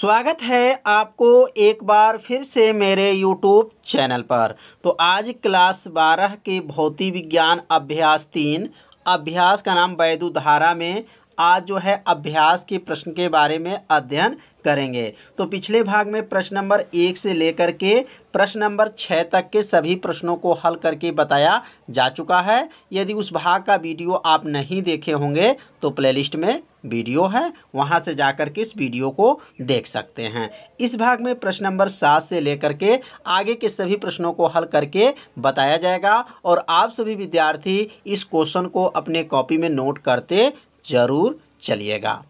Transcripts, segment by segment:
स्वागत है आपको एक बार फिर से मेरे यूट्यूब चैनल पर तो आज क्लास बारह के भौतिक विज्ञान अभ्यास तीन अभ्यास का नाम धारा में आज जो है अभ्यास के प्रश्न के बारे में अध्ययन करेंगे तो पिछले भाग में प्रश्न नंबर एक से लेकर के प्रश्न नंबर छः तक के सभी प्रश्नों को हल करके बताया जा चुका है यदि उस भाग का वीडियो आप नहीं देखे होंगे तो प्लेलिस्ट में वीडियो है वहाँ से जा कर के इस वीडियो को देख सकते हैं इस भाग में प्रश्न नंबर सात से लेकर के आगे के सभी प्रश्नों को हल करके बताया जाएगा और आप सभी विद्यार्थी इस क्वेश्चन को अपने कॉपी में नोट करते ज़रूर चलिएगा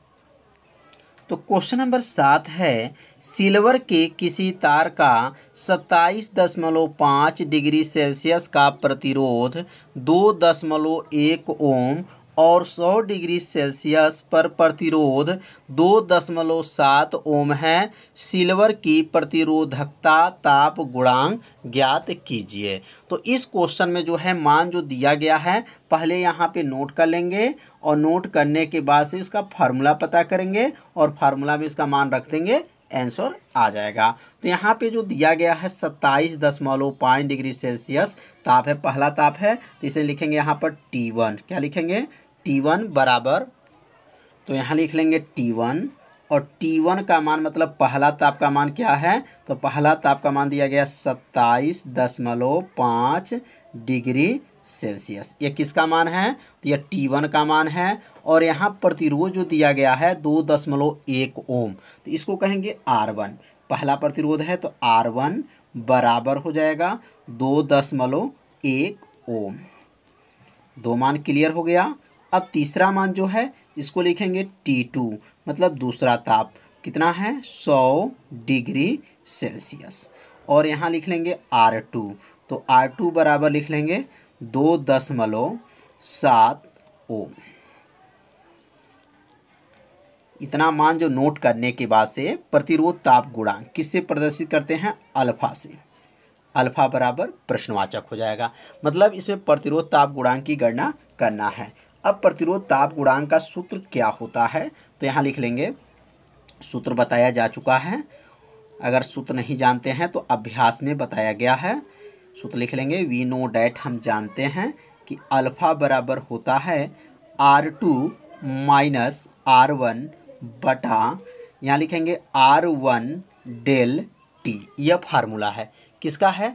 तो क्वेश्चन नंबर सात है सिल्वर के किसी तार का सत्ताईस दशमलव पाँच डिग्री सेल्सियस का प्रतिरोध दो दशमलव एक ओम और 100 डिग्री सेल्सियस पर प्रतिरोध दो दशमलव सात ओम है सिल्वर की प्रतिरोधकता ताप गुणांक ज्ञात कीजिए तो इस क्वेश्चन में जो है मान जो दिया गया है पहले यहाँ पे नोट कर लेंगे और नोट करने के बाद से इसका फार्मूला पता करेंगे और फार्मूला में इसका मान रख देंगे आंसर आ जाएगा तो यहाँ पे जो दिया गया है सत्ताईस दशमलव पाँच डिग्री सेल्सियस ताप है पहला ताप है तो इसे लिखेंगे यहाँ पर टी वन क्या लिखेंगे टी वन बराबर तो यहाँ लिख लेंगे टी वन और टी वन का मान मतलब पहला ताप का मान क्या है तो पहला ताप का मान दिया गया सत्ताईस दशमलव पाँच डिग्री सेल्सियस ये किसका मान है तो यह टी वन का मान है और यहाँ प्रतिरोध जो दिया गया है दो दशमलव एक ओम तो इसको कहेंगे आर वन पहला प्रतिरोध है तो आर वन बराबर हो जाएगा दो दशमलव एक ओम दो मान क्लियर हो गया अब तीसरा मान जो है इसको लिखेंगे टी टू मतलब दूसरा ताप कितना है सौ डिग्री सेल्सियस और यहाँ लिख लेंगे आर टू तो आर टू बराबर लिख लेंगे दो दशमलव सात ओम इतना मान जो नोट करने के बाद से प्रतिरोध ताप गुणांक किससे प्रदर्शित करते हैं अल्फा से अल्फा बराबर प्रश्नवाचक हो जाएगा मतलब इसमें प्रतिरोध ताप गुणांक की गणना करना है अब प्रतिरोध ताप गुणांक का सूत्र क्या होता है तो यहाँ लिख लेंगे सूत्र बताया जा चुका है अगर सूत्र नहीं जानते हैं तो अभ्यास में बताया गया है सूत्र लिख लेंगे वी नो डैट हम जानते हैं कि अल्फ़ा बराबर होता है R two minus R one बटा यहाँ लिखेंगे आर वन डेल टी यह फार्मूला है किसका है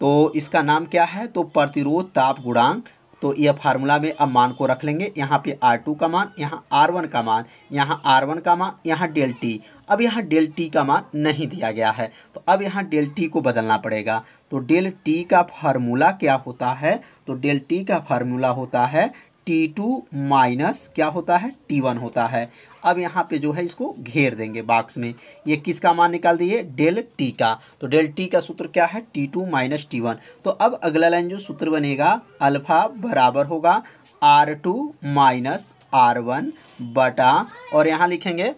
तो इसका नाम क्या है तो प्रतिरोध ताप गुणांक तो यह फार्मूला में अब मान को रख लेंगे यहाँ पे आर टू का मान यहाँ आर वन का मान यहाँ आर वन का मान यहाँ डेल टी अब यहाँ डेल टी का मान नहीं दिया गया है तो अब यहाँ डेल टी को बदलना पड़ेगा तो डेल टी का फार्मूला क्या होता है तो डेल टी का फार्मूला होता है टी टू माइनस क्या होता है टी वन होता है अब यहाँ पे जो है इसको घेर देंगे बाक्स में ये किसका मान निकाल दिए डेल टी का तो डेल टी का सूत्र क्या है T two minus T one तो अब अगला लाइन जो सूत्र बनेगा अल्फा बराबर होगा R two minus R one बटा और यहाँ लिखेंगे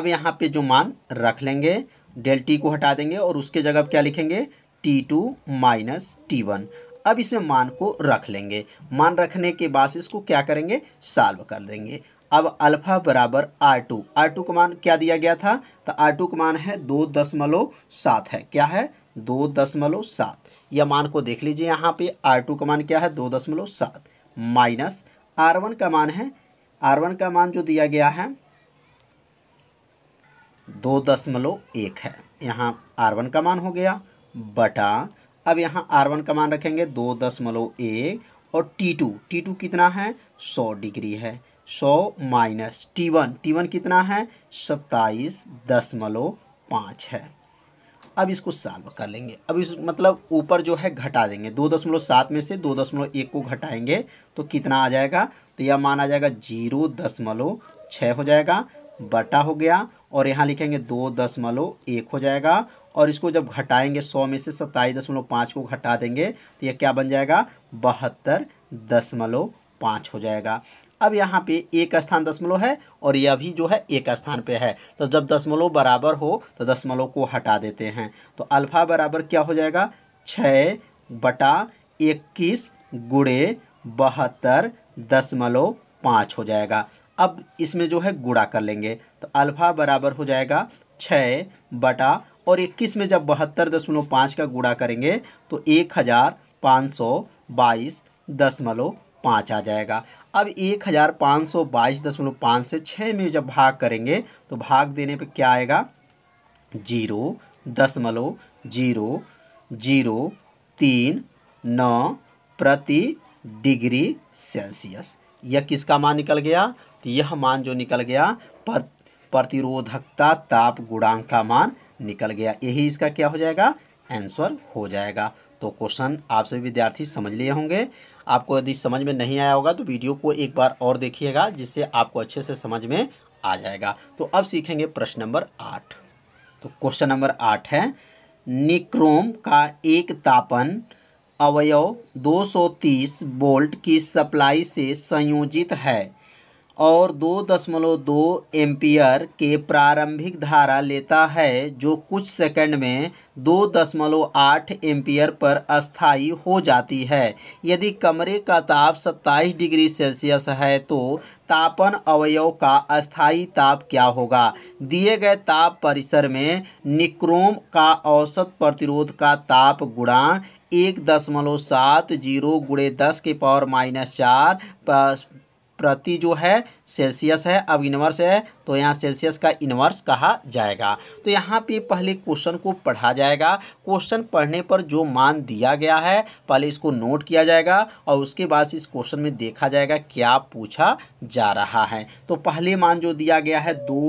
अब यहाँ पे जो मान रख लेंगे डेल टी को हटा देंगे और उसके जगह क्या लिखेंगे T two minus T one अब इसमें मान को रख लेंगे मान रखने के बाद इसको क्या करेंगे सॉल्व कर देंगे अब अल्फा बराबर आर टू आर टू का मान क्या दिया गया था तो आर टू का मान है दो दशमलव सात है क्या है दो दशमलव सात यह मान को देख लीजिए यहाँ पे आर टू का मान क्या है दो दशमलव सात माइनस आर वन का मान है आर वन का मान जो दिया गया है दो दशमलव एक है यहाँ आर वन का मान हो गया बटा अब यहाँ आर वन का मान रखेंगे दो दशमलव एक और टी टू टी टू कितना है सौ डिग्री है सौ minus T one T one कितना है सत्ताईस दशमलव पाँच है अब इसको सॉल्व कर लेंगे अब इस मतलब ऊपर जो है घटा देंगे दो दशमलव सात में से दो दशमलव एक को घटाएंगे तो कितना आ जाएगा तो यह मान आ जाएगा जीरो दशमलव छः हो जाएगा बटा हो गया और यहाँ लिखेंगे दो दशमलव एक हो जाएगा और इसको जब घटाएंगे सौ में से सत्ताईस दशमलव पाँच को घटा देंगे तो यह क्या बन जाएगा बहत्तर दशमलव पाँच हो जाएगा अब यहाँ पे एक स्थान दशमलव है और यह भी जो है एक स्थान पे है तो जब दशमलव बराबर हो तो दशमलव को हटा देते हैं तो अल्फ़ा बराबर क्या हो जाएगा छः बटा इक्कीस गुड़े बहत्तर दशमलव पाँच हो जाएगा अब इसमें जो है गुड़ा कर लेंगे तो अल्फ़ा बराबर हो जाएगा छः बटा और 21 में जब बहत्तर दशमलव पाँच का गुणा करेंगे तो एक हज़ार पाँच सौ बाईस दशमलव पाँच आ जाएगा अब एक हज़ार पाँच सौ बाईस दशमलव पाँच से छः में जब भाग करेंगे तो भाग देने पे क्या आएगा जीरो दशमलव जीरो जीरो तीन नौ प्रति डिग्री सेल्सियस यह किसका मान निकल गया तो यह मान जो निकल गया प्रतिरोधकता ताप गुणांक का मान निकल गया यही इसका क्या हो जाएगा आंसर हो जाएगा तो क्वेश्चन आप सभी विद्यार्थी समझ लिए होंगे आपको यदि समझ में नहीं आया होगा तो वीडियो को एक बार और देखिएगा जिससे आपको अच्छे से समझ में आ जाएगा तो अब सीखेंगे प्रश्न नंबर आठ तो क्वेश्चन नंबर आठ है निक्रोम का एक तापन अवयव 230 वोल्ट की सप्लाई से संयोजित है और दो दशमलव दो एम्पियर के प्रारंभिक धारा लेता है जो कुछ सेकंड में दो दशमलव आठ एम्पियर पर अस्थाई हो जाती है यदि कमरे का ताप 27 डिग्री सेल्सियस है तो तापन अवयव का अस्थाई ताप क्या होगा दिए गए ताप परिसर में निक्रोम का औसत प्रतिरोध का ताप गुणा एक दशमलव सात जीरो गुड़े दस के पावर माइनस चार प्रति जो है सेल्सियस है अब इन्वर्स है तो यहाँ सेल्सियस का इन्वर्स कहा जाएगा तो यहाँ पे पहले क्वेश्चन को पढ़ा जाएगा क्वेश्चन पढ़ने पर जो मान दिया गया है पहले इसको नोट किया जाएगा और उसके बाद इस क्वेश्चन में देखा जाएगा क्या पूछा जा रहा है तो पहले मान जो दिया गया है दो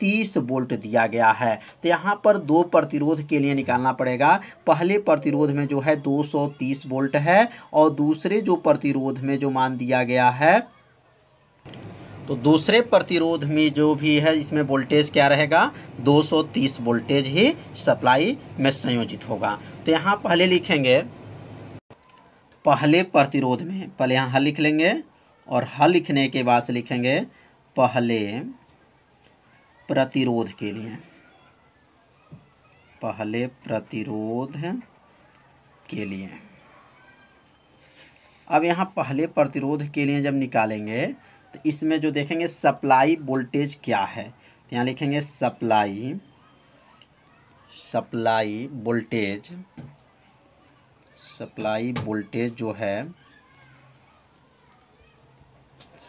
तीस वोल्ट दिया गया है तो यहाँ पर दो प्रतिरोध के लिए निकालना पड़ेगा पहले प्रतिरोध में जो है दो सौ तीस वोल्ट है और दूसरे जो प्रतिरोध में जो मान दिया गया है तो दूसरे प्रतिरोध में जो भी है इसमें वोल्टेज क्या रहेगा 230 वोल्टेज ही सप्लाई में संयोजित होगा तो यहाँ पहले लिखेंगे पहले प्रतिरोध में पहले यहाँ हल लिख लेंगे और हल लिखने के बाद से लिखेंगे पहले प्रतिरोध के लिए पहले प्रतिरोध के लिए अब यहाँ पहले प्रतिरोध के लिए जब निकालेंगे तो इसमें जो देखेंगे सप्लाई वोल्टेज क्या है तो यहाँ लिखेंगे supply supply voltage supply voltage जो है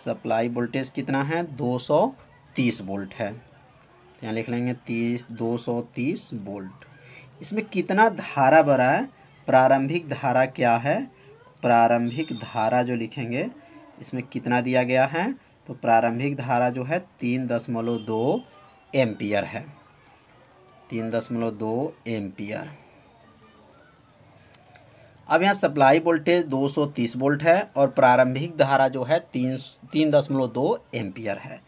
सप्लाई वोल्टेज कितना है 230 वोल्ट है यहाँ लिख लेंगे तीस दो सौ तीस बोल्ट इसमें कितना धारा भरा है प्रारंभिक धारा क्या है प्रारंभिक धारा जो लिखेंगे इसमें कितना दिया गया है तो प्रारंभिक धारा जो है तीन दशमलव दो एम्पियर है तीन दशमलव दो एम्पियर अब यहाँ सप्लाई वोल्टेज तीस वोल्ट है और प्रारंभिक धारा जो है तीन तीन दशमलव दो एम्पियर है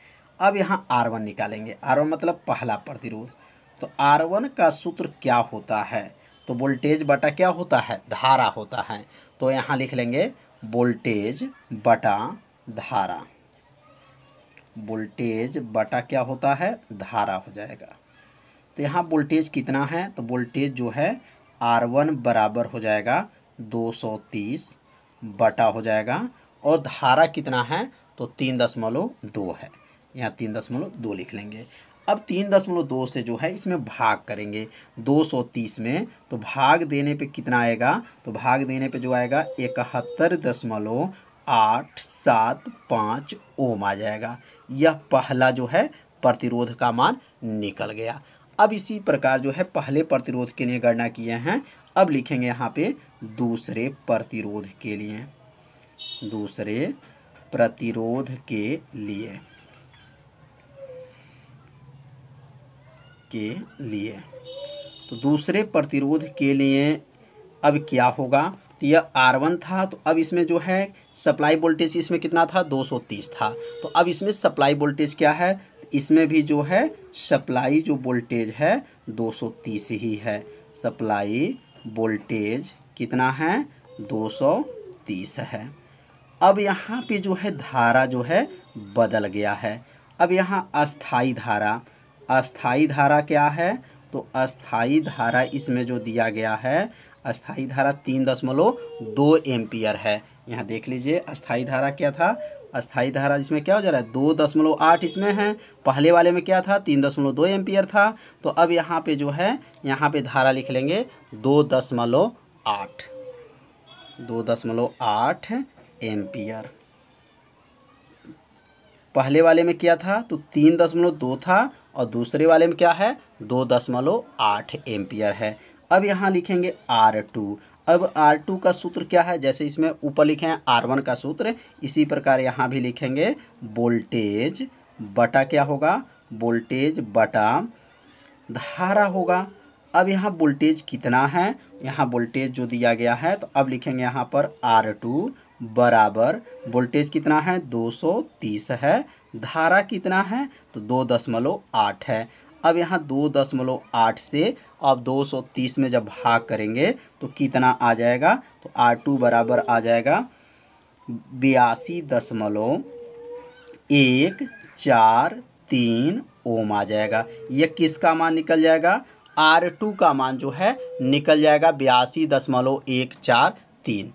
अब यहाँ आर वन निकालेंगे आर वन मतलब पहला प्रतिरोध तो आर वन का सूत्र क्या होता है तो वोल्टेज बटा क्या होता है धारा होता है तो यहाँ लिख लेंगे वोल्टेज बटा धारा वोल्टेज बटा क्या होता है धारा हो जाएगा तो यहाँ वोल्टेज कितना है तो वोल्टेज जो है आर वन बराबर हो जाएगा दो सौ तीस बटा हो जाएगा और धारा कितना है तो तीन दशमलव दो है यहाँ तीन दशमलव दो लिख लेंगे अब तीन दशमलव दो से जो है इसमें भाग करेंगे दो सौ तीस में तो भाग देने पे कितना आएगा तो भाग देने पे जो आएगा इकहत्तर दशमलव आठ सात पाँच ओम आ जाएगा यह पहला जो है प्रतिरोध का मान निकल गया अब इसी प्रकार जो है पहले प्रतिरोध के लिए गणना किए हैं अब लिखेंगे यहाँ पे दूसरे प्रतिरोध के लिए दूसरे प्रतिरोध के लिए के लिए तो दूसरे प्रतिरोध के लिए अब क्या होगा तो यह आर वन था तो अब इसमें जो है सप्लाई वोल्टेज इसमें कितना था 230 था तो अब इसमें सप्लाई वोल्टेज क्या है इसमें भी जो है सप्लाई जो वोल्टेज है 230 ही है सप्लाई वोल्टेज कितना है 230 है अब यहाँ पे जो है धारा जो है बदल गया है अब यहाँ अस्थाई धारा अस्थाई धारा क्या है तो अस्थाई धारा इसमें जो दिया गया है अस्थाई धारा तीन दशमलव दो एम्पियर है यहाँ देख लीजिए अस्थाई धारा क्या था अस्थाई धारा इसमें क्या हो जा रहा है दो दशमलव आठ इसमें है पहले वाले में क्या था तीन दशमलव दो एम्पियर था तो अब यहाँ पे जो है यहाँ पे धारा लिख लेंगे दो दशमलव आठ दो दशमलव आठ एम्पियर पहले वाले में क्या था तो तीन दशमलव दो था और दूसरे वाले में क्या है दो दशमलव आठ एम्पियर है अब यहाँ लिखेंगे आर टू अब आर टू का सूत्र क्या है जैसे इसमें ऊपर लिखे हैं आर वन का सूत्र इसी प्रकार यहाँ भी लिखेंगे वोल्टेज बटा क्या होगा वोल्टेज बटा धारा होगा अब यहाँ वोल्टेज कितना है यहाँ वोल्टेज जो दिया गया है तो अब लिखेंगे यहाँ पर आर टू बराबर वोल्टेज कितना है 230 है धारा कितना है तो दो दशमलव आठ है अब यहाँ दो दशमलव आठ से अब दो सौ तीस में जब भाग करेंगे तो कितना आ जाएगा तो आर टू बराबर आ जाएगा बयासी दशमलव एक चार तीन ओम आ जाएगा ये किसका मान निकल जाएगा आर टू का मान जो है निकल जाएगा बयासी दशमलव एक चार तीन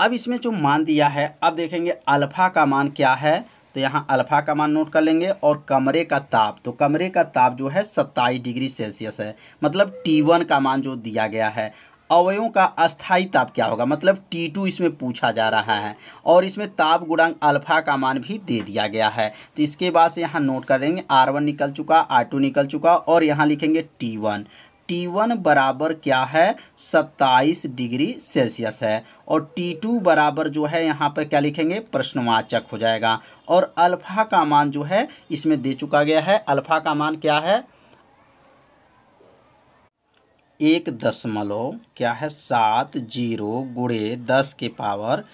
अब इसमें जो मान दिया है अब देखेंगे अल्फ़ा का मान क्या है तो यहाँ अल्फ़ा का मान नोट कर लेंगे और कमरे का ताप तो कमरे का ताप जो है सत्ताईस डिग्री सेल्सियस है मतलब टी वन का मान जो दिया गया है अवयों का अस्थाई ताप क्या होगा मतलब टी टू इसमें पूछा जा रहा है और इसमें ताप गुणांक अल्फा का मान भी दे दिया गया है तो इसके बाद से यहाँ नोट करेंगे आर वन निकल चुका आर टू निकल चुका और यहाँ लिखेंगे टी वन टी वन बराबर क्या है सत्ताईस डिग्री सेल्सियस है और टी टू बराबर जो है यहाँ पर क्या लिखेंगे प्रश्नवाचक हो जाएगा और अल्फ़ा का मान जो है इसमें दे चुका गया है अल्फ़ा का मान क्या है एक दशमलव क्या है सात जीरो गुड़े दस के पावर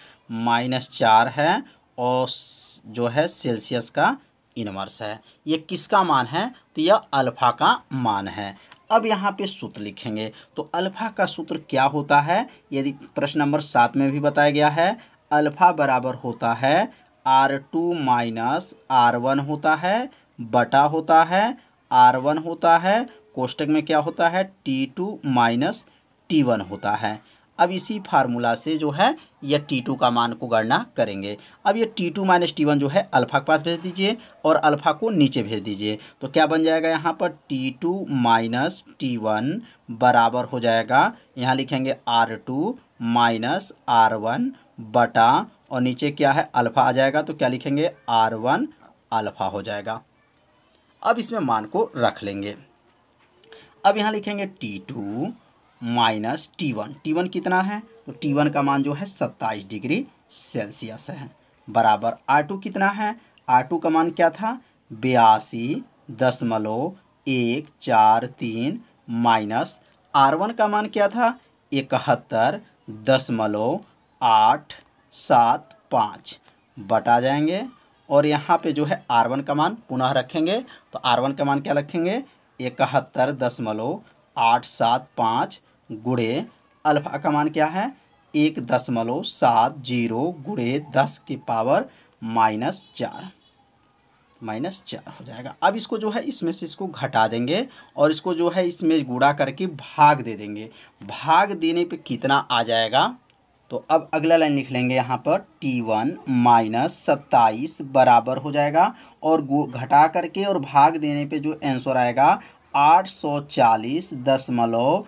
माइनस चार है और जो है सेल्सियस का इनवर्स है ये किसका मान है तो यह अल्फ़ा का मान है अब यहाँ पे सूत्र लिखेंगे तो अल्फ़ा का सूत्र क्या होता है यदि प्रश्न नंबर सात में भी बताया गया है अल्फ़ा बराबर होता है R two minus R one होता है बटा होता है आर वन होता है कोष्टक में क्या होता है T two minus T one होता है अब इसी फार्मूला से जो है या टी टू का मान को गणना करेंगे अब ये T two minus T one जो है अल्फ़ा के पास भेज दीजिए और अल्फ़ा को नीचे भेज दीजिए तो क्या बन जाएगा यहाँ पर T two minus T one बराबर हो जाएगा यहाँ लिखेंगे R two minus R one बटा और नीचे क्या है अल्फ़ा आ जाएगा तो क्या लिखेंगे आर वन अल्फ़ा हो जाएगा अब इसमें मान को रख लेंगे अब यहाँ लिखेंगे T two minus T one T one कितना है तो टी वन का मान जो है सत्ताईस डिग्री सेल्सियस है बराबर R2 टू कितना है R2 टू का मान क्या था बयासी दशमलव एक चार तीन माइनस आर वन का मान क्या था इकहत्तर दशमलव आठ सात पाँच बटा जाएंगे और यहाँ पे जो है आर वन का मान पुनः रखेंगे तो आर वन का मान क्या रखेंगे इकहत्तर दशमलव आठ सात पाँच गुड़े अल्फा का मान क्या है एक दशमलव सात जीरो गुड़े दस के पावर माइनस चार माइनस चार हो जाएगा अब इसको जो है इसमें से इसको घटा देंगे और इसको जो है इसमें गुड़ा करके भाग दे देंगे भाग देने पे कितना आ जाएगा तो अब अगला लाइन लिख लेंगे यहाँ पर टी वन माइनस सत्ताईस बराबर हो जाएगा और घटा करके और भाग देने पे जो आंसर आएगा आठ सौ चालीस दशमलव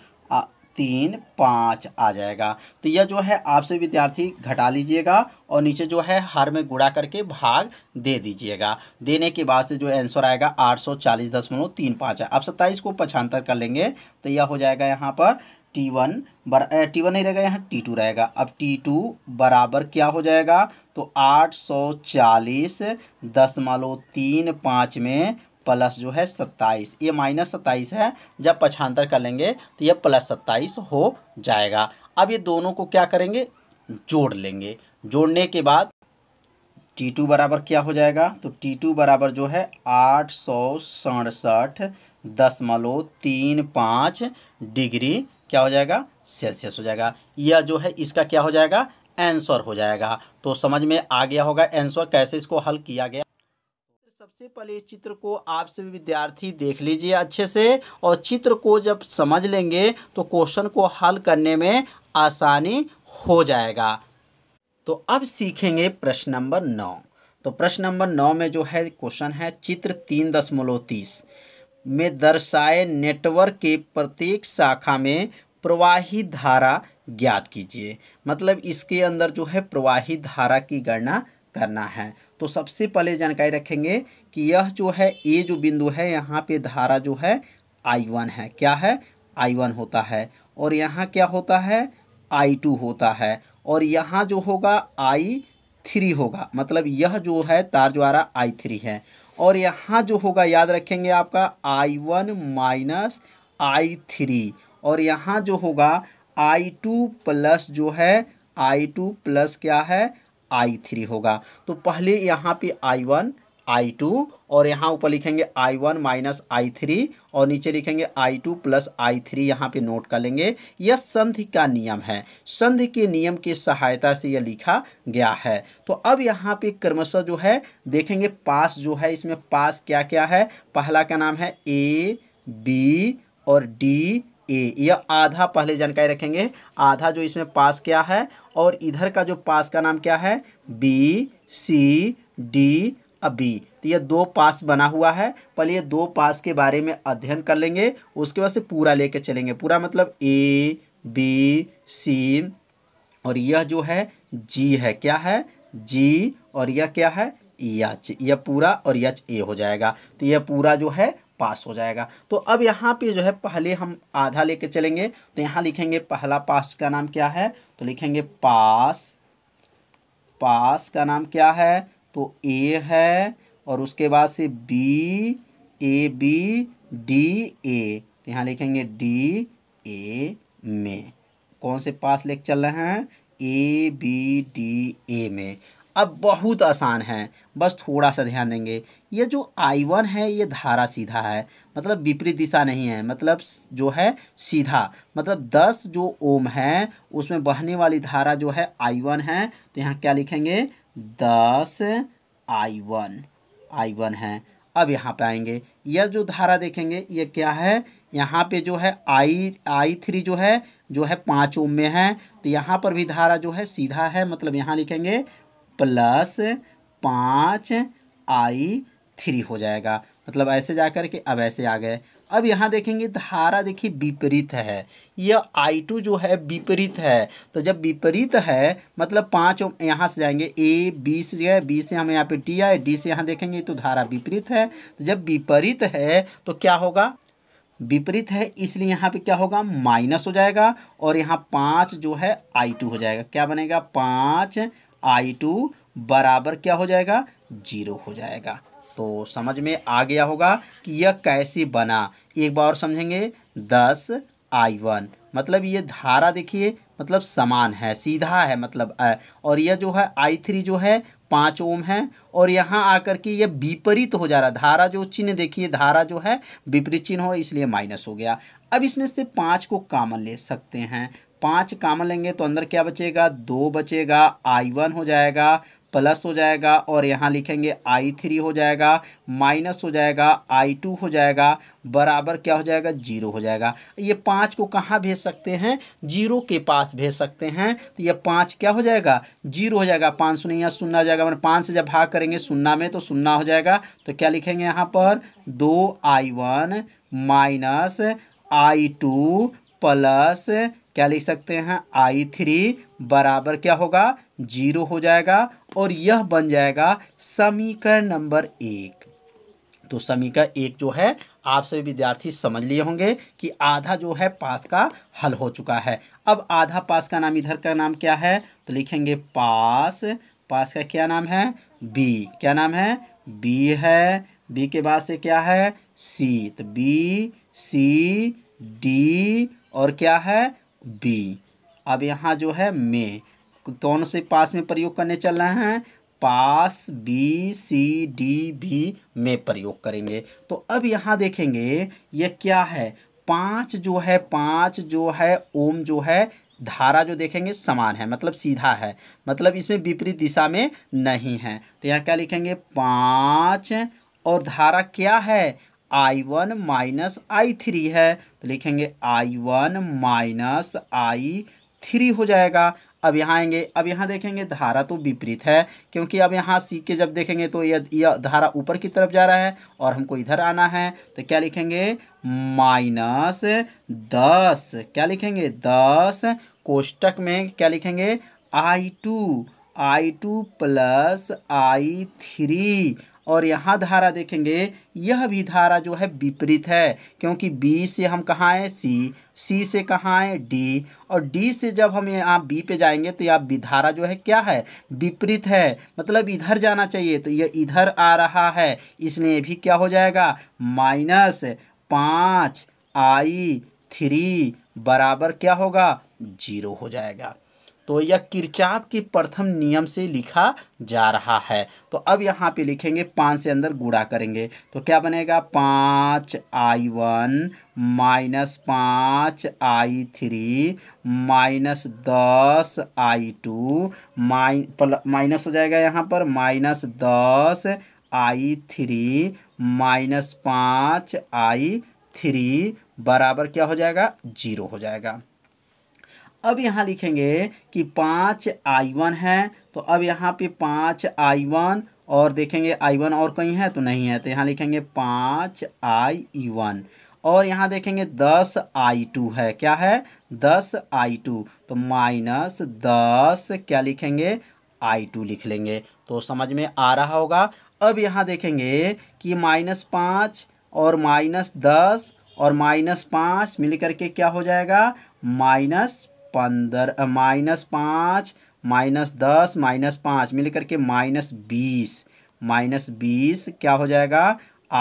तीन पाँच आ जाएगा तो यह जो है आपसे विद्यार्थी घटा लीजिएगा और नीचे जो है हर में गुड़ा करके भाग दे दीजिएगा देने के बाद से जो आंसर आएगा आठ सौ चालीस दशमलव तीन पाँच आप सत्ताईस को पछांतर कर लेंगे तो यह हो जाएगा यहाँ पर टी वन बर टी वन नहीं रहेगा यहाँ टी टू रहेगा अब टी टू बराबर क्या हो जाएगा तो आठ सौ चालीस दशमलव तीन पाँच में प्लस जो है सत्ताईस ये माइनस सत्ताईस है जब पछांतर कर लेंगे तो ये प्लस सत्ताईस हो जाएगा अब ये दोनों को क्या करेंगे जोड़ लेंगे जोड़ने के बाद टी टू बराबर क्या हो जाएगा तो टी टू बराबर जो है आठ सौ सड़सठ दशमलव तीन पाँच डिग्री क्या हो जाएगा सेल्सियस हो जाएगा यह जो है इसका क्या हो जाएगा आंसर हो जाएगा तो समझ में आ गया होगा आंसर कैसे इसको हल किया गया सबसे पहले इस चित्र को आप सभी विद्यार्थी देख लीजिए अच्छे से और चित्र को जब समझ लेंगे तो क्वेश्चन को हल करने में आसानी हो जाएगा तो अब सीखेंगे प्रश्न नंबर नौ तो प्रश्न नंबर नौ में जो है क्वेश्चन है चित्र तीन दशमलव तीस में दर्शाए नेटवर्क के प्रत्येक शाखा में प्रवाही धारा ज्ञात कीजिए मतलब इसके अंदर जो है प्रवाही धारा की गणना करना है तो सबसे पहले जानकारी रखेंगे कि यह जो है ए जो बिंदु है यहाँ पे धारा जो है आई वन है क्या है आई वन होता है और यहाँ क्या होता है आई टू होता है और यहाँ जो होगा I3 होगा मतलब यह जो है तार द्वारा I3 आई थ्री है और यहाँ जो होगा याद रखेंगे आपका I one minus I three और यहाँ जो होगा आई टू प्लस जो है आई टू प्लस क्या है आई थ्री होगा तो पहले यहाँ पे आई वन आई टू और यहाँ ऊपर लिखेंगे I one minus I three और नीचे लिखेंगे I two plus I three यहाँ पर नोट कर लेंगे यह संधि का नियम है संधि के नियम की सहायता से यह लिखा गया है तो अब यहाँ पे क्रमशः जो है देखेंगे पास जो है इसमें पास क्या क्या है पहला का नाम है ए बी और डी ए e. यह आधा पहले जानकारी रखेंगे आधा जो इसमें पास क्या है और इधर का जो पास का नाम क्या है बी सी डी अबी तो यह दो पास बना हुआ है पहले ये दो पास के बारे में अध्ययन कर लेंगे उसके बाद से पूरा लेके चलेंगे पूरा मतलब ए बी सी और यह जो है जी है क्या है जी और यह क्या है यच e यह पूरा और यच e ए हो जाएगा तो यह पूरा जो है पास हो जाएगा तो अब यहाँ पे जो है पहले हम आधा लेके चलेंगे तो यहाँ लिखेंगे पहला पास का नाम क्या है तो लिखेंगे पास पास का नाम क्या है तो ए है और उसके बाद से B A B D A तो यहाँ लिखेंगे डी ए में कौन से पास लेके चल रहे हैं ए बी डी ए में अब बहुत आसान है बस थोड़ा सा ध्यान देंगे ये जो आई वन है ये धारा सीधा है मतलब विपरीत दिशा नहीं है मतलब जो है सीधा मतलब दस जो ओम है उसमें बहने वाली धारा जो है आई वन है तो यहाँ क्या लिखेंगे दस आई वन आई वन है अब यहाँ पे आएंगे यह जो धारा देखेंगे ये क्या है यहाँ पे जो है आई आई थ्री जो है जो है पाँच ओम में है तो यहाँ पर भी धारा जो है सीधा है मतलब यहाँ लिखेंगे प्लस पाँच आई थ्री हो जाएगा मतलब ऐसे जा कर के अब ऐसे आ गए अब यहाँ देखेंगे धारा देखिए विपरीत है यह आई टू जो है विपरीत है तो जब विपरीत है मतलब पाँच यहाँ से जाएंगे ए बी से गए बी से हम यहाँ पे टी आए डी से यहाँ देखेंगे तो धारा विपरीत है तो जब विपरीत है तो क्या होगा विपरीत है इसलिए यहाँ पे क्या होगा माइनस हो जाएगा और यहाँ पाँच जो है आई टू हो जाएगा क्या बनेगा पाँच आई टू बराबर क्या हो जाएगा जीरो हो जाएगा तो समझ में आ गया होगा कि यह कैसे बना एक बार और समझेंगे दस आई वन मतलब ये धारा देखिए मतलब समान है सीधा है मतलब और यह जो है आई थ्री जो है पाँच ओम है और यहाँ आकर के ये विपरीत हो जा रहा धारा जो चिन्ह देखिए धारा जो है विपरीत चिन्ह हो इसलिए माइनस हो गया अब इसमें से पाँच को कामन ले सकते हैं पाँच काम लेंगे तो अंदर क्या बचेगा दो बचेगा आई वन हो जाएगा प्लस हो जाएगा और यहाँ लिखेंगे आई थ्री हो जाएगा माइनस हो जाएगा आई टू हो जाएगा बराबर क्या हो जाएगा जीरो हो जाएगा ये पाँच को कहाँ भेज सकते हैं जीरो के पास भेज सकते हैं तो ये पाँच क्या हो जाएगा जीरो हो जाएगा पाँच सुनिए यहाँ सुन्ना हो जाएगा मैंने मतलब पाँच से जब भाग करेंगे सुन्ना में तो सुन्ना हो जाएगा तो क्या लिखेंगे यहाँ पर दो I one minus I two plus क्या लिख सकते हैं आई थ्री बराबर क्या होगा जीरो हो जाएगा और यह बन जाएगा समीकरण नंबर एक तो समीकरण एक जो है आपसे विद्यार्थी समझ लिए होंगे कि आधा जो है पास का हल हो चुका है अब आधा पास का नाम इधर का नाम क्या है तो लिखेंगे पास पास का क्या नाम है बी क्या नाम है बी है बी के बाद से क्या है सी तो बी सी डी और क्या है बी अब यहाँ जो है में दोनों से पास में प्रयोग करने चल रहे हैं पास बी सी डी बी में प्रयोग करेंगे तो अब यहाँ देखेंगे ये क्या है पाँच जो है पाँच जो है ओम जो है धारा जो देखेंगे समान है मतलब सीधा है मतलब इसमें विपरीत दिशा में नहीं है तो यहाँ क्या लिखेंगे पाँच और धारा क्या है I one minus I three है तो लिखेंगे I one minus I three हो जाएगा अब यहाँ आएंगे अब यहाँ देखेंगे धारा तो विपरीत है क्योंकि अब यहाँ सी के जब देखेंगे तो यह यह धारा ऊपर की तरफ जा रहा है और हमको इधर आना है तो क्या लिखेंगे माइनस दस क्या लिखेंगे दस कोष्टक में क्या लिखेंगे I two I two plus I three और यहाँ धारा देखेंगे यह भी धारा जो है विपरीत है क्योंकि बी से हम कहाँ हैं सी सी से कहाँ आए डी और डी से जब हम यहाँ बी पे जाएंगे तो यहाँ विधारा जो है क्या है विपरीत है मतलब इधर जाना चाहिए तो यह इधर आ रहा है इसलिए भी क्या हो जाएगा माइनस पाँच आई थ्री बराबर क्या होगा जीरो हो जाएगा तो यह किरचाप के प्रथम नियम से लिखा जा रहा है तो अब यहाँ पे लिखेंगे पाँच से अंदर गुड़ा करेंगे तो क्या बनेगा पाँच आई वन माइनस पाँच आई थ्री माइनस दस आई टू माइ माइनस हो जाएगा यहाँ पर माइनस दस आई थ्री माइनस पाँच आई थ्री बराबर क्या हो जाएगा जीरो हो जाएगा अब यहाँ लिखेंगे कि पाँच आई वन है तो अब यहाँ पे पाँच आई वन और देखेंगे आई वन और कहीं है तो नहीं है तो यहाँ लिखेंगे पाँच आई वन और यहाँ देखेंगे दस आई टू है क्या है दस आई टू तो माइनस दस क्या लिखेंगे आई टू लिख लेंगे तो समझ में आ रहा होगा अब यहाँ देखेंगे कि माइनस पाँच और माइनस दस और माइनस पाँच मिल करके क्या हो जाएगा माइनस पंद्रह माइनस पाँच माइनस दस माइनस पाँच मिल करके माइनस बीस माइनस बीस क्या हो जाएगा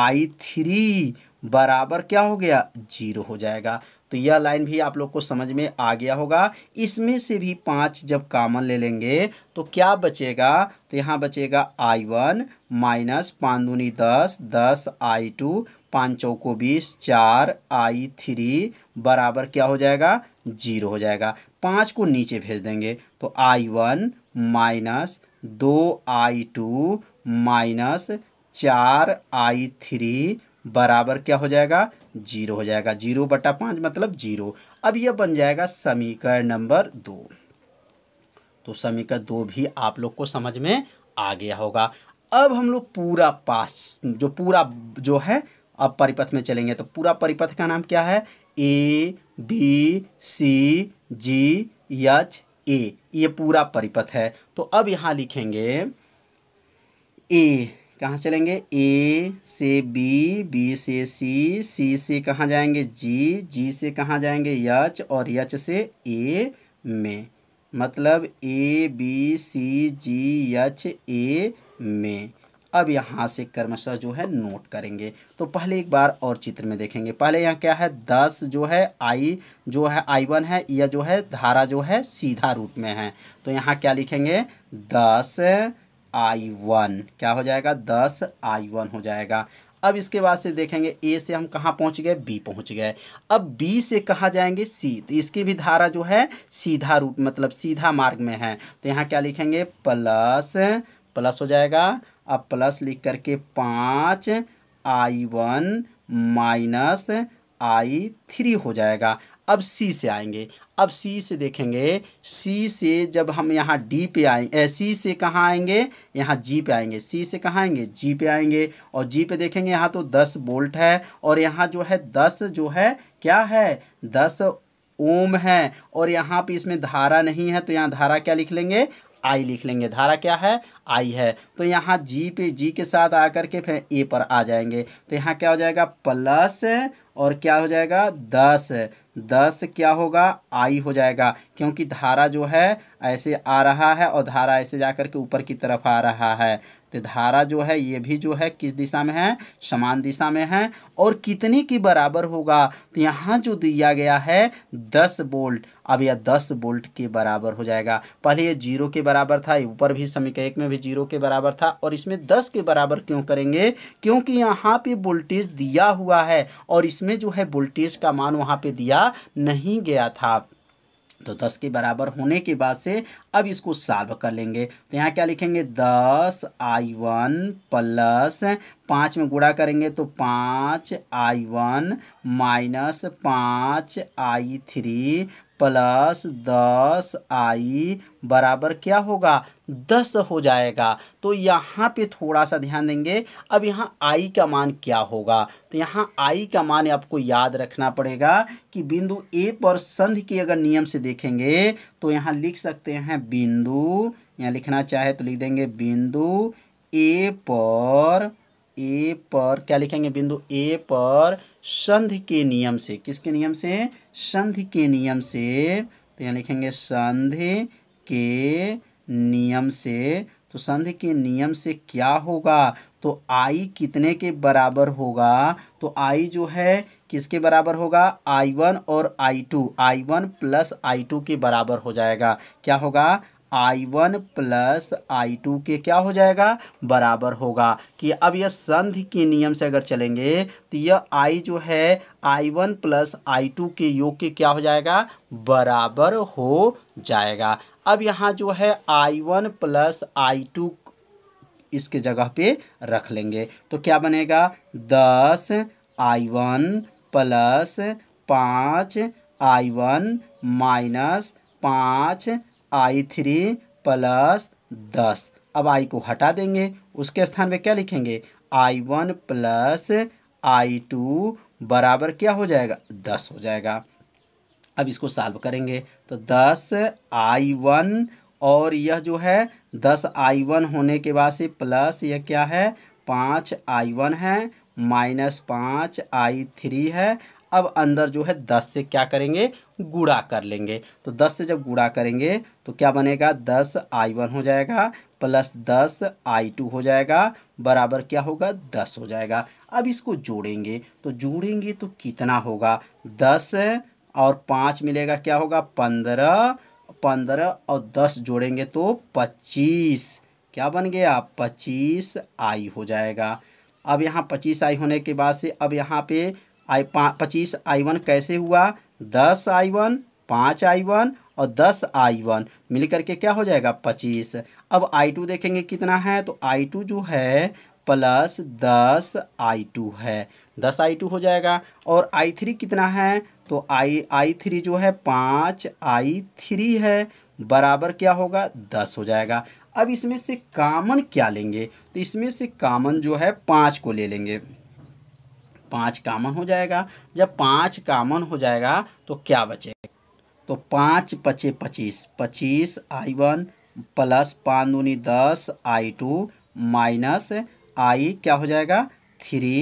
आई थ्री बराबर क्या हो गया जीरो हो जाएगा तो यह लाइन भी आप लोग को समझ में आ गया होगा इसमें से भी पाँच जब कामन ले लेंगे तो क्या बचेगा तो यहाँ बचेगा आई वन माइनस पाँच दूनी दस दस आई टू पाँच चौको बीस चार आई थ्री बराबर क्या हो जाएगा जीरो हो जाएगा पाँच को नीचे भेज देंगे तो आई वन माइनस दो आई टू माइनस चार आई थ्री बराबर क्या हो जाएगा जीरो हो जाएगा जीरो बटा पाँच मतलब जीरो अब यह बन जाएगा समीकरण नंबर दो तो समीकरण दो भी आप लोग को समझ में आ गया होगा अब हम लोग पूरा पास जो पूरा जो है अब परिपथ में चलेंगे तो पूरा परिपथ का नाम क्या है A B C ji H A ये पूरा परिपथ है तो अब यहाँ लिखेंगे ए कहाँ चलेंगे ए से बी बी से सी सी से कहाँ जाएंगे जी जी से कहाँ जाएंगे यच और यच से ए में मतलब ए बी सी जी यच ए में अब यहाँ से क्रमशः जो है नोट करेंगे तो पहले एक बार और चित्र में देखेंगे पहले यहाँ क्या है दस जो है आई जो है आई वन है यह जो है धारा जो है सीधा रूप में है तो यहाँ क्या लिखेंगे दस आई वन क्या हो जाएगा दस आई वन हो जाएगा अब इसके बाद से देखेंगे ए से हम कहाँ पहुँच गए बी पहुँच गए अब बी से कहाँ जाएंगे सी तो इसकी भी धारा जो है सीधा रूप मतलब सीधा मार्ग में है तो यहाँ क्या लिखेंगे प्लस प्लस हो जाएगा अब प्लस लिख करके पाँच I one minus I three हो जाएगा अब सी से आएंगे अब सी से देखेंगे सी से जब हम यहाँ डी पे आएंगे सी से कहाँ आएंगे यहाँ जी पे आएंगे सी से कहाँ आएंगे जी पे आएंगे और जी पे देखेंगे यहाँ तो दस बोल्ट है और यहाँ जो है दस जो है क्या है दस ओम है और यहाँ पे इसमें धारा नहीं है तो यहाँ धारा क्या लिख लेंगे आई लिख लेंगे धारा क्या है आई है तो यहाँ जी पे जी के साथ आकर के फिर ए पर आ जाएंगे तो यहाँ क्या हो जाएगा प्लस और क्या हो जाएगा दस दस क्या होगा आई हो जाएगा क्योंकि धारा जो है ऐसे आ रहा है और धारा ऐसे जा कर के ऊपर की तरफ आ रहा है तो धारा जो है ये भी जो है किस दिशा में है समान दिशा में है और कितने के बराबर होगा तो यहाँ जो दिया गया है दस बोल्ट अब यह दस बोल्ट के बराबर हो जाएगा पहले ये जीरो के बराबर था ऊपर भी समीकरण एक में भी जीरो के बराबर था और इसमें दस के बराबर क्यों करेंगे क्योंकि यहाँ पे वोल्टेज दिया हुआ है और इसमें जो है वोल्टेज का मान वहाँ पर दिया नहीं गया था तो दस के बराबर होने के बाद से अब इसको साल्व कर लेंगे तो यहाँ क्या लिखेंगे दस आई वन प्लस पाँच में गुणा करेंगे तो पाँच आई वन माइनस पाँच आई थ्री प्लस दस आई बराबर क्या होगा दस हो जाएगा तो यहाँ पे थोड़ा सा ध्यान देंगे अब यहाँ आई का मान क्या होगा तो यहाँ आई का मान आपको याद रखना पड़ेगा कि बिंदु ए पर संधि के अगर नियम से देखेंगे तो यहाँ लिख सकते हैं बिंदु यहाँ लिखना चाहे तो लिख देंगे बिंदु ए पर ए पर क्या लिखेंगे बिंदु ए पर संधि के नियम से किसके नियम से संधि के नियम से तो यहाँ लिखेंगे संधि के नियम से तो संधि के नियम से क्या होगा तो आई कितने के बराबर होगा तो आई जो है किसके बराबर होगा आई वन और I two I one plus I two के बराबर हो जाएगा क्या होगा I one plus I two के क्या हो जाएगा बराबर होगा कि अब यह संधि के नियम से अगर चलेंगे तो यह आई जो है I one plus I two के योग के क्या हो जाएगा बराबर हो जाएगा अब यहाँ जो है I one plus I two इसके जगह पे रख लेंगे तो क्या बनेगा दस आई वन प्लस पाँच आई वन माइनस पाँच आई थ्री प्लस दस अब आई को हटा देंगे उसके स्थान पे क्या लिखेंगे I one plus I two बराबर क्या हो जाएगा दस हो जाएगा अब इसको सॉल्व करेंगे तो दस आई वन और यह जो है दस आई वन होने के बाद से प्लस यह क्या है पाँच आई वन है माइनस पाँच आई थ्री है अब अंदर जो है दस से क्या करेंगे गुड़ा कर लेंगे तो दस से जब गुड़ा करेंगे तो क्या बनेगा दस आई वन हो जाएगा प्लस दस आई टू हो जाएगा बराबर क्या होगा दस हो जाएगा अब इसको जोड़ेंगे तो जोड़ेंगे तो कितना होगा दस और पाँच मिलेगा क्या होगा पंद्रह पंद्रह और दस जोड़ेंगे तो पच्चीस क्या बन गया पच्चीस आई हो जाएगा अब यहाँ पच्चीस आई होने के बाद से अब यहाँ पे आई पच्चीस आई वन कैसे हुआ दस आई वन पाँच आई वन और दस आई वन मिल करके क्या हो जाएगा पच्चीस अब आई टू देखेंगे कितना है तो आई टू जो है प्लस दस आई टू है दस आई टू हो जाएगा और आई थ्री कितना है तो आई आई थ्री जो है पाँच आई थ्री है बराबर क्या होगा दस हो जाएगा अब इसमें से कामन क्या लेंगे तो इसमें से कामन जो है पाँच को ले लेंगे पाँच कामन हो जाएगा जब पाँच कामन हो जाएगा तो क्या बचेगा तो पाँच पचे पच्चीस पच्चीस आई वन प्लस पाँच दूनी दस आई टू माइनस आई क्या हो जाएगा थ्री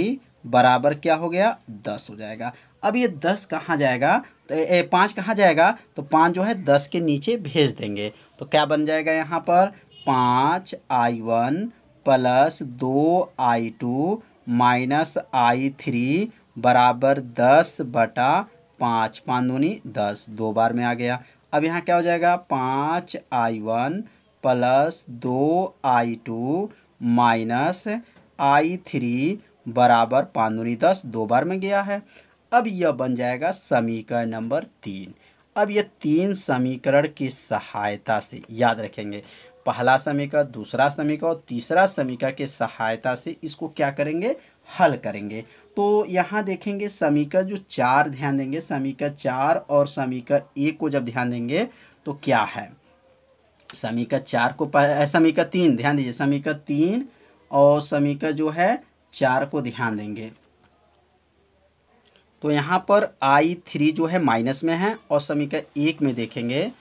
बराबर क्या हो गया दस हो जाएगा अब ये दस कहाँ जाएगा तो ए, पाँच कहाँ जाएगा तो पाँच जो है दस के नीचे भेज देंगे तो क्या बन जाएगा यहाँ पर पाँच आई वन प्लस दो I two minus I three बराबर दस बटा पाँच पाँच दूनी दस दो बार में आ गया अब यहाँ क्या हो जाएगा पाँच आई वन प्लस दो I two minus I three बराबर पाँच दूनी दस दो बार में गया है अब यह बन जाएगा समीकरण नंबर तीन अब ये तीन समीकरण की सहायता से याद रखेंगे पहला समीका दूसरा समीका और तीसरा समीका के सहायता से इसको क्या करेंगे हल करेंगे तो यहाँ देखेंगे समीका जो चार ध्यान देंगे समीका चार और समीका एक को जब ध्यान देंगे तो क्या है समीका चार को समीका तीन ध्यान दीजिए समीका तीन और समीका जो है चार को ध्यान देंगे तो यहाँ पर आई थ्री जो है माइनस में है और समीका एक में देखेंगे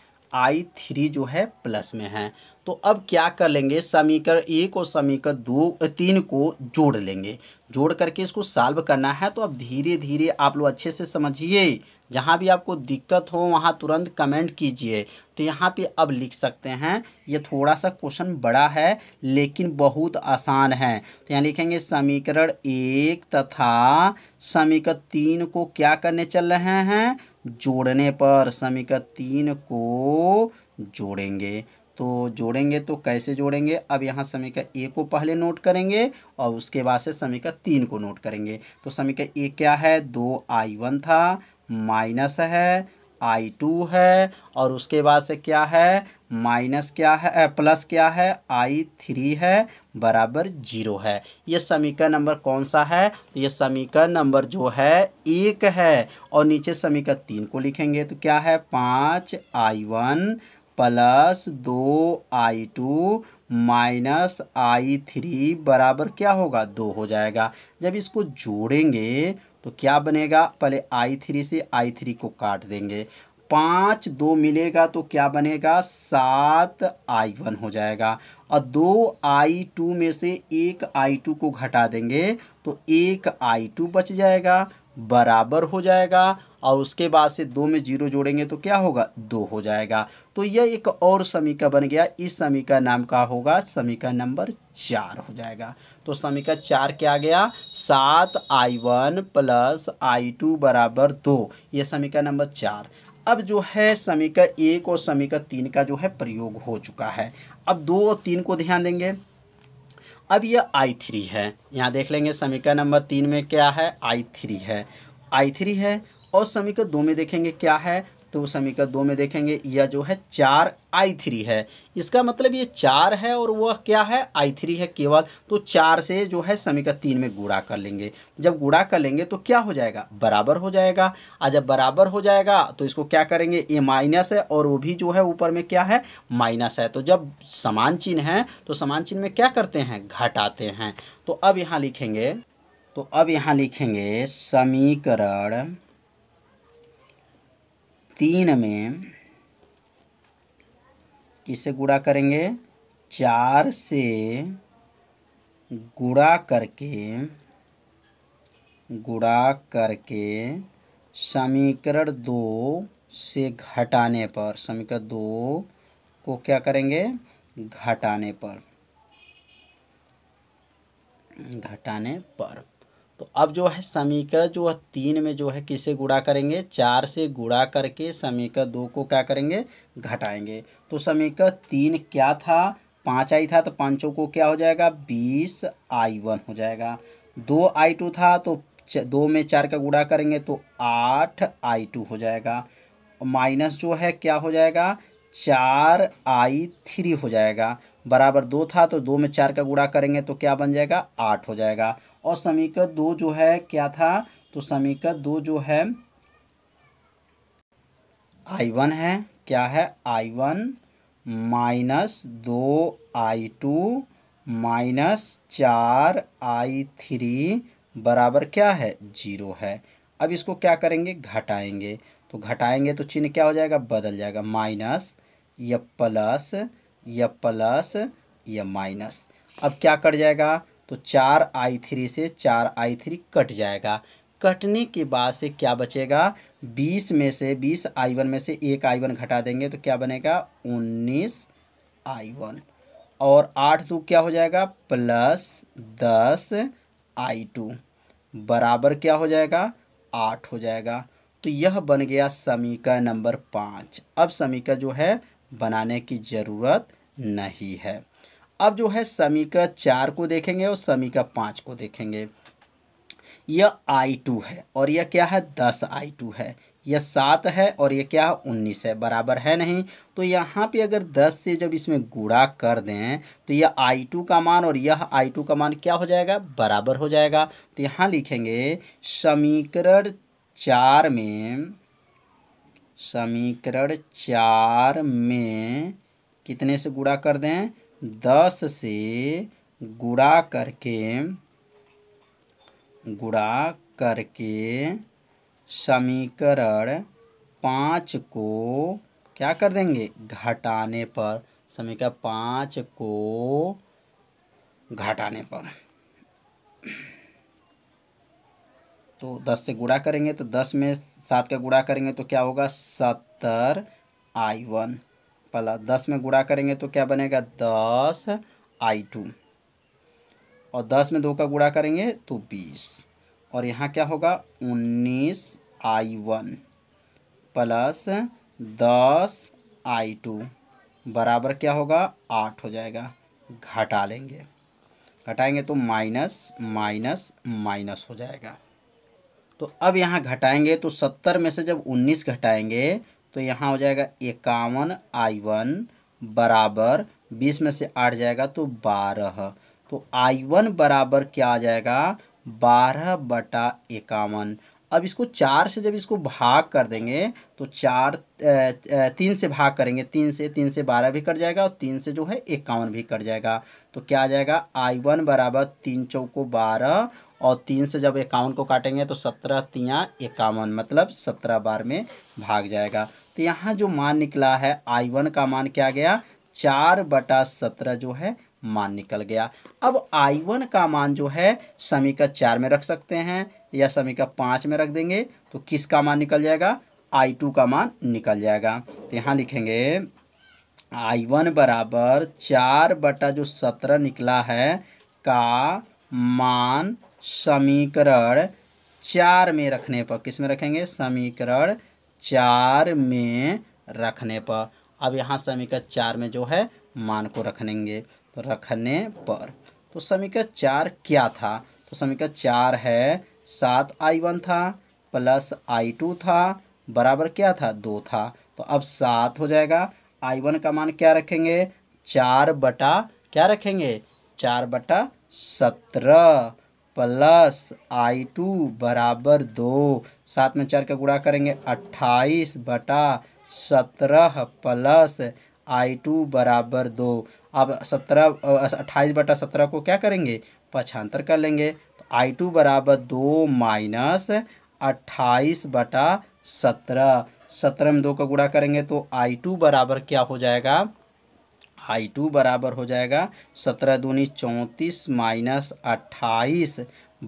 आई थ्री जो है प्लस में है तो अब क्या कर लेंगे समीकरण एक और समीकरण दो तीन को जोड़ लेंगे जोड़ करके इसको सॉल्व करना है तो अब धीरे धीरे आप लोग अच्छे से समझिए जहाँ भी आपको दिक्कत हो वहाँ तुरंत कमेंट कीजिए तो यहाँ पे अब लिख सकते हैं ये थोड़ा सा क्वेश्चन बड़ा है लेकिन बहुत आसान है तो यहाँ लिखेंगे समीकरण एक तथा समीकरण तीन को क्या करने चल रहे हैं जोड़ने पर समीकरण तीन को जोड़ेंगे तो जोड़ेंगे तो कैसे जोड़ेंगे अब यहाँ समीका ए को पहले नोट करेंगे और उसके बाद से समीकरण तीन को नोट करेंगे तो समीकरण ए क्या है दो आई वन था माइनस है आई टू है और उसके बाद से क्या है माइनस क्या है प्लस क्या है आई थ्री है बराबर जीरो है ये समीकरण नंबर कौन सा है ये समीकरण नंबर जो है एक है और नीचे समीकरण तीन को लिखेंगे तो क्या है पाँच आई वन प्लस दो I two minus I three बराबर क्या होगा दो हो जाएगा जब इसको जोड़ेंगे तो क्या बनेगा पहले आई थ्री से आई थ्री को काट देंगे पाँच दो मिलेगा तो क्या बनेगा सात आई वन हो जाएगा और दो आई टू में से एक आई टू को घटा देंगे तो एक आई टू बच जाएगा बराबर हो जाएगा और उसके बाद से दो में जीरो जोड़ेंगे तो क्या होगा दो हो जाएगा तो यह एक और समीका बन गया इस समीका नाम का होगा समीका नंबर चार हो जाएगा तो समीका चार क्या गया सात I one plus I two बराबर दो ये समीका नंबर चार अब जो है समीका एक और समीका तीन का जो है प्रयोग हो चुका है अब दो और तीन को ध्यान देंगे अब यह आई थ्री है यहाँ देख लेंगे समीका नंबर तीन में क्या है आई थ्री है आई थ्री है और समीकरण दो में देखेंगे क्या है तो समीकरण दो में देखेंगे यह जो है चार आई थ्री है इसका मतलब ये चार है और वह क्या है आई थ्री है केवल तो चार से जो है समीकरण तीन में गुड़ा कर लेंगे जब गुड़ा कर लेंगे तो क्या हो जाएगा बराबर हो जाएगा और जब बराबर हो जाएगा तो इसको क्या करेंगे ए माइनस है और वो भी जो है ऊपर में क्या है माइनस है तो जब समान चिन्ह है तो समान चिन्ह में क्या करते हैं घटाते हैं तो अब यहाँ लिखेंगे तो अब यहाँ लिखेंगे समीकरण तीन में किसे गुड़ा करेंगे चार से गुड़ा करके गुड़ा करके समीकरण दो से घटाने पर समीकरण दो को क्या करेंगे घटाने पर घटाने पर तो अब जो है समीकरण जो है तीन में जो है किसे गुड़ा करेंगे चार से गुड़ा करके समीकरण दो को क्या करेंगे घटाएंगे तो समीकरण तीन क्या था पाँच आई था तो पाँचों को क्या हो जाएगा बीस आई वन हो जाएगा दो आई टू था तो दो में चार का गुड़ा करेंगे तो आठ आई टू हो जाएगा माइनस जो है क्या हो जाएगा चार आई थ्री हो जाएगा बराबर दो था तो दो में चार का गुड़ा करेंगे तो क्या बन जाएगा आठ हो जाएगा और समीकरण दो जो है क्या था तो समीकरण दो जो है आई वन है क्या है आई वन माइनस दो आई टू माइनस चार आई थ्री बराबर क्या है जीरो है अब इसको क्या करेंगे घटाएंगे तो घटाएंगे तो चिन्ह क्या हो जाएगा बदल जाएगा माइनस या प्लस या प्लस या माइनस अब क्या कर जाएगा तो चार आई थ्री से चार आई थ्री कट जाएगा कटने के बाद से क्या बचेगा बीस में से बीस आई वन में से एक आई वन घटा देंगे तो क्या बनेगा उन्नीस आई वन और आठ दो क्या हो जाएगा प्लस दस आई टू बराबर क्या हो जाएगा आठ हो जाएगा तो यह बन गया समीका नंबर पाँच अब समीका जो है बनाने की ज़रूरत नहीं है अब जो है समीका चार को देखेंगे और समीका पाँच को देखेंगे यह आई टू है और यह क्या है दस आई टू है यह सात है और यह क्या है उन्नीस है बराबर है नहीं तो यहाँ पे अगर दस से जब इसमें गुड़ा कर दें तो यह आई टू का मान और यह आई टू का मान क्या हो जाएगा बराबर हो जाएगा तो यहाँ लिखेंगे समीकरण चार में समीकरण चार में कितने से गुड़ा कर दें दस से गुड़ा करके गुड़ा करके समीकरण पाँच को क्या कर देंगे घटाने पर समीकरण पाँच को घटाने पर तो दस से गुड़ा करेंगे तो दस में सात का गुड़ा करेंगे तो क्या होगा सत्तर आई वन प्लस दस में गुड़ा करेंगे तो क्या बनेगा दस आई टू और दस में दो का गुड़ा करेंगे तो बीस और यहाँ क्या होगा उन्नीस आई वन प्लस दस आई टू बराबर क्या होगा आठ हो जाएगा घटा लेंगे घटाएंगे तो माइनस माइनस माइनस हो जाएगा तो अब यहाँ घटाएंगे तो सत्तर में से जब उन्नीस घटाएंगे तो यहाँ हो जाएगा इक्यावन आई वन बराबर बीस में से आठ जाएगा तो बारह तो आई वन बराबर क्या आ जाएगा बारह बटा इक्यावन अब इसको चार से जब इसको भाग कर देंगे तो चार तीन से भाग करेंगे तीन से तीन से बारह भी कट जाएगा और तीन से जो है इक्यावन भी कट जाएगा तो क्या आ जाएगा आई वन बराबर तीन चौको बारह और तीन से जब इक्यावन को काटेंगे तो सत्रह तिया इक्यावन मतलब सत्रह बार में भाग जाएगा तो यहाँ जो मान निकला है आई वन का मान क्या गया चार बटा सत्रह जो है मान निकल गया अब आई वन का मान जो है समीकरण चार में रख सकते हैं या समीकरण पाँच में रख देंगे तो किसका मान निकल जाएगा आई टू का मान निकल जाएगा तो यहाँ लिखेंगे आई वन बराबर चार बटा जो सत्रह निकला है का मान समीकरण चार में रखने पर किस में रखेंगे समीकरण चार में रखने पर अब यहाँ समीकरण चार में जो है मान को रखनेंगे तो रखने पर तो समीकरण चार क्या था तो समीकरण चार है सात आई वन था प्लस आई टू था बराबर क्या था दो था तो अब सात हो जाएगा आई वन का मान क्या रखेंगे चार बटा क्या रखेंगे चार बटा सत्रह प्लस आई टू बराबर दो सात में चार का गुणा करेंगे अट्ठाईस बटा सत्रह प्लस आई टू बराबर दो अब सत्रह अट्ठाईस बटा सत्रह को क्या करेंगे पछांतर कर लेंगे तो आई टू बराबर दो माइनस अट्ठाईस बटा सत्रह सत्रह में दो का गुणा करेंगे तो आई टू बराबर क्या हो जाएगा आई टू बराबर हो जाएगा सत्रह दूनी चौंतीस माइनस अट्ठाईस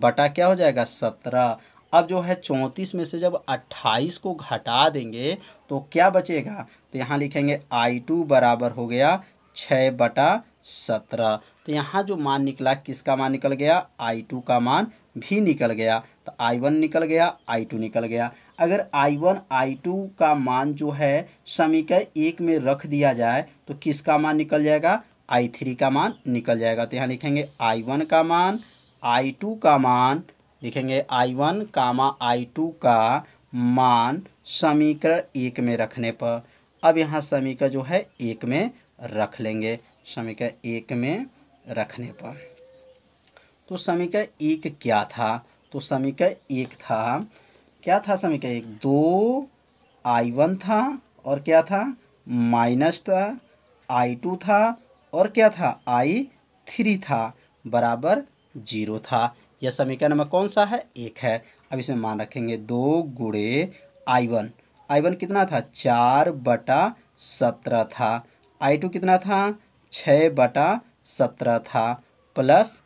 बटा क्या हो जाएगा सत्रह अब जो है चौंतीस में से जब अट्ठाईस को घटा देंगे तो क्या बचेगा तो यहाँ लिखेंगे आई टू बराबर हो गया छः बटा सत्रह तो यहाँ जो मान निकला किसका मान निकल गया आई टू का मान भी निकल गया तो आई वन निकल गया आई टू निकल गया अगर I1 I2 का मान जो है समीकरण एक में रख दिया जाए तो किसका मान निकल जाएगा I3 का मान निकल जाएगा तो यहाँ लिखेंगे I1 का मान I2 का मान लिखेंगे I1 कामा I2 का मान समीकरण एक में रखने पर अब यहाँ समीकरण जो है एक में रख लेंगे समीकरण एक में रखने पर तो समीकरण एक क्या था तो समीकरण एक था क्या था समीकरण एक दो आई वन था और क्या था माइनस था आई टू था और क्या था आई थ्री था बराबर जीरो था यह समीकरण में कौन सा है एक है अब इसमें मान रखेंगे दो गुड़े आई वन आई वन कितना था चार बटा सत्रह था आई टू कितना था छः बटा सत्रह था प्लस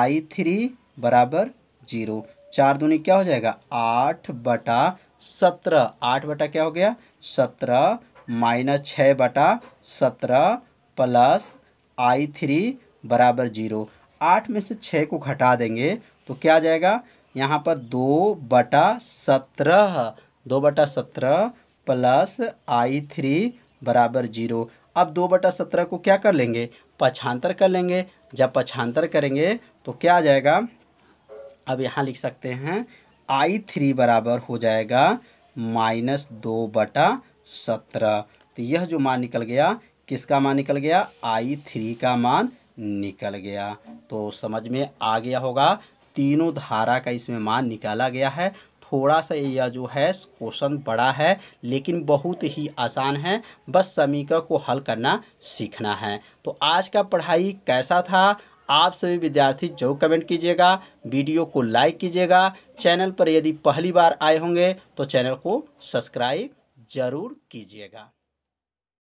आई थ्री बराबर जीरो चार दूनी क्या हो जाएगा आठ बटा सत्रह आठ बटा क्या हो गया सत्रह माइनस छः बटा सत्रह प्लस आई थ्री बराबर जीरो आठ में से छः को घटा देंगे तो क्या आ जाएगा यहाँ पर दो बटा सत्रह दो बटा सत्रह प्लस आई थ्री बराबर जीरो अब दो बटा सत्रह को क्या कर लेंगे पछांतर कर लेंगे जब पछांतर करेंगे तो क्या आ जाएगा अब यहाँ लिख सकते हैं आई थ्री बराबर हो जाएगा माइनस दो बटा सत्रह तो यह जो मान निकल गया किसका मान निकल गया आई थ्री का मान निकल गया तो समझ में आ गया होगा तीनों धारा का इसमें मान निकाला गया है थोड़ा सा यह जो है क्वेश्चन बड़ा है लेकिन बहुत ही आसान है बस समीकरण को हल करना सीखना है तो आज का पढ़ाई कैसा था आप सभी विद्यार्थी जरूर कमेंट कीजिएगा वीडियो को लाइक कीजिएगा चैनल पर यदि पहली बार आए होंगे तो चैनल को सब्सक्राइब जरूर कीजिएगा